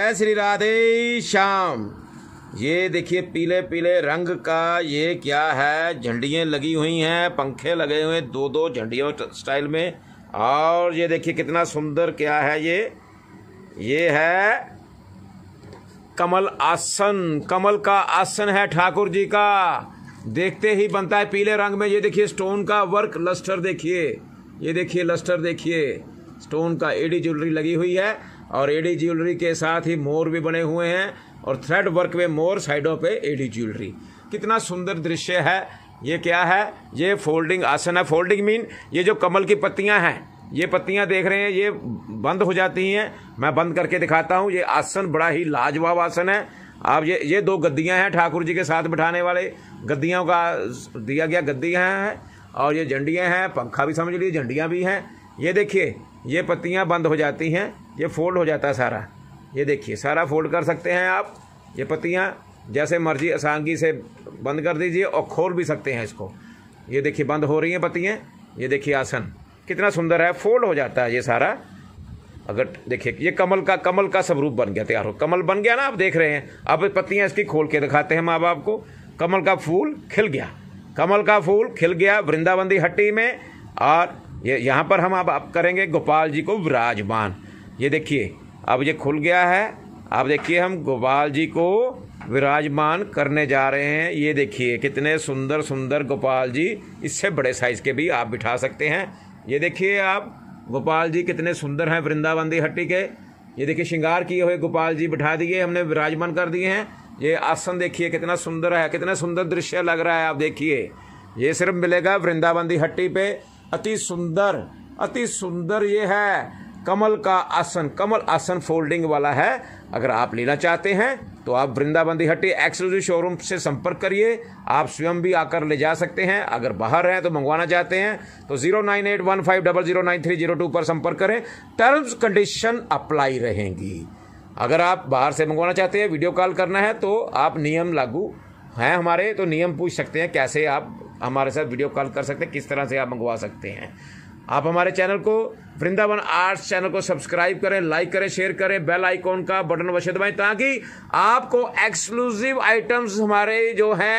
जय श्री राधे श्याम ये देखिए पीले पीले रंग का ये क्या है झंडियाँ लगी हुई हैं पंखे लगे हुए दो दो झंडियों स्टाइल में और ये देखिए कितना सुंदर क्या है ये ये है कमल आसन कमल का आसन है ठाकुर जी का देखते ही बनता है पीले रंग में ये देखिए स्टोन का वर्क लस्टर देखिए ये देखिए लस्टर देखिए स्टोन का एडी ज्वेलरी लगी हुई है और एडी ज्वेलरी के साथ ही मोर भी बने हुए हैं और थ्रेड वर्क में मोर साइडों पे एडी ज्वेलरी कितना सुंदर दृश्य है ये क्या है ये फोल्डिंग आसन है फोल्डिंग मीन ये जो कमल की पत्तियां हैं ये पत्तियां देख रहे हैं ये बंद हो जाती हैं मैं बंद करके दिखाता हूँ ये आसन बड़ा ही लाजवाब आसन है आप ये ये दो गद्दियाँ हैं ठाकुर जी के साथ बिठाने वाले गद्दियों का दिया गया गद्दियाँ हैं और ये झंडियाँ हैं पंखा भी समझ लीजिए झंडियाँ भी हैं ये देखिए ये पत्तियाँ बंद हो जाती हैं ये फोल्ड हो जाता है सारा ये देखिए सारा फोल्ड कर सकते हैं आप ये पत्तियाँ जैसे मर्जी आसानगी से बंद कर दीजिए और खोल भी सकते हैं इसको ये देखिए बंद हो रही हैं पत्तियाँ ये देखिए आसन कितना सुंदर है फोल्ड हो जाता है ये सारा अगर देखिए ये कमल का कमल का स्वरूप बन गया तैयार हो कमल बन गया ना आप देख रहे हैं अब पत्तियाँ इसकी खोल के दिखाते हैं माँ बाप को कमल का फूल खिल गया कमल का फूल खिल गया वृंदावंदी हट्टी में और ये यहाँ पर हम अब आप करेंगे गोपाल जी को विराजमान ये देखिए अब ये खुल गया है अब देखिए हम गोपाल जी को विराजमान करने जा रहे हैं ये देखिए कितने सुंदर सुंदर गोपाल जी इससे बड़े साइज़ के भी आप बिठा सकते हैं ये देखिए आप गोपाल जी कितने सुंदर हैं वृंदावन दी हट्टी के ये देखिए श्रृंगार किए हुए गोपाल जी बिठा दिए हमने विराजमान कर दिए हैं ये आसन देखिए कितना सुंदर है कितना सुंदर दृश्य लग रहा है आप देखिए ये सिर्फ मिलेगा वृंदावन दी हट्टी पे अति सुंदर अति सुंदर ये है कमल का आसन कमल आसन फोल्डिंग वाला है अगर आप लेना चाहते हैं तो आप वृंदाबंदी हट्टी एक्सक्लूसिव शोरूम से संपर्क करिए आप स्वयं भी आकर ले जा सकते हैं अगर बाहर हैं तो मंगवाना चाहते हैं तो zero nine eight one five double zero nine three zero two पर संपर्क करें टर्म्स कंडीशन अप्लाई रहेंगी अगर आप बाहर से मंगवाना चाहते हैं वीडियो कॉल करना है तो आप नियम लागू हैं हमारे तो नियम पूछ सकते हैं कैसे आप हमारे साथ वीडियो कॉल कर सकते हैं किस तरह से आप मंगवा सकते हैं आप हमारे चैनल को वृंदावन आर्ट्स चैनल को सब्सक्राइब करें लाइक करें शेयर करें बेल आइकॉन का बटन अवश्य दबाएं ताकि आपको एक्सक्लूसिव आइटम्स हमारे जो हैं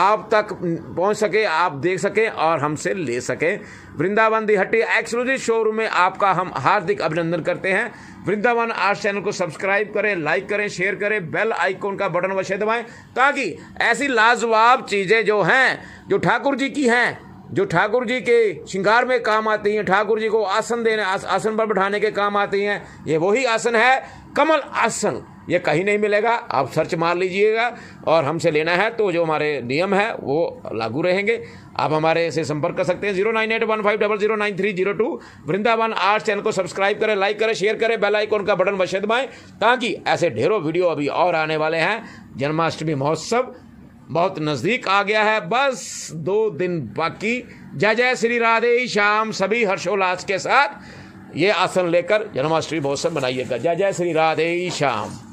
आप तक पहुंच सके आप देख सकें और हमसे ले सकें वृंदावन दी हट्टी एक्सक्लूसिव शोरूम में आपका हम हार्दिक अभिनंदन करते हैं वृंदावन आर्ट्स चैनल को सब्सक्राइब करें लाइक करें शेयर करें बेल आइकॉन का बटन अवश्य दबाएं ताकि ऐसी लाजवाब चीज़ें जो हैं जो ठाकुर जी की हैं जो ठाकुर जी के श्रृंगार में काम आती हैं ठाकुर जी को आसन देने आस, आसन पर बैठाने के काम आती हैं ये वही आसन है कमल आसन ये कहीं नहीं मिलेगा आप सर्च मार लीजिएगा और हमसे लेना है तो जो हमारे नियम है वो लागू रहेंगे आप हमारे से संपर्क कर सकते हैं zero nine eight one five double zero nine three zero two Vrindavan arts channel को सब्सक्राइब करें लाइक करें शेयर करें बेल आइकॉन का बटन बशेद दबाएँ ताकि ऐसे ढेरों वीडियो अभी और आने वाले हैं जन्माष्टमी महोत्सव बहुत नज़दीक आ गया है बस दो दिन बाकी जय जय श्री राधे श्याम सभी हर्षोल्लास के साथ ये आसन लेकर जन्माष्टमी महोत्सव मनाइएगा जय जय श्री राधे श्याम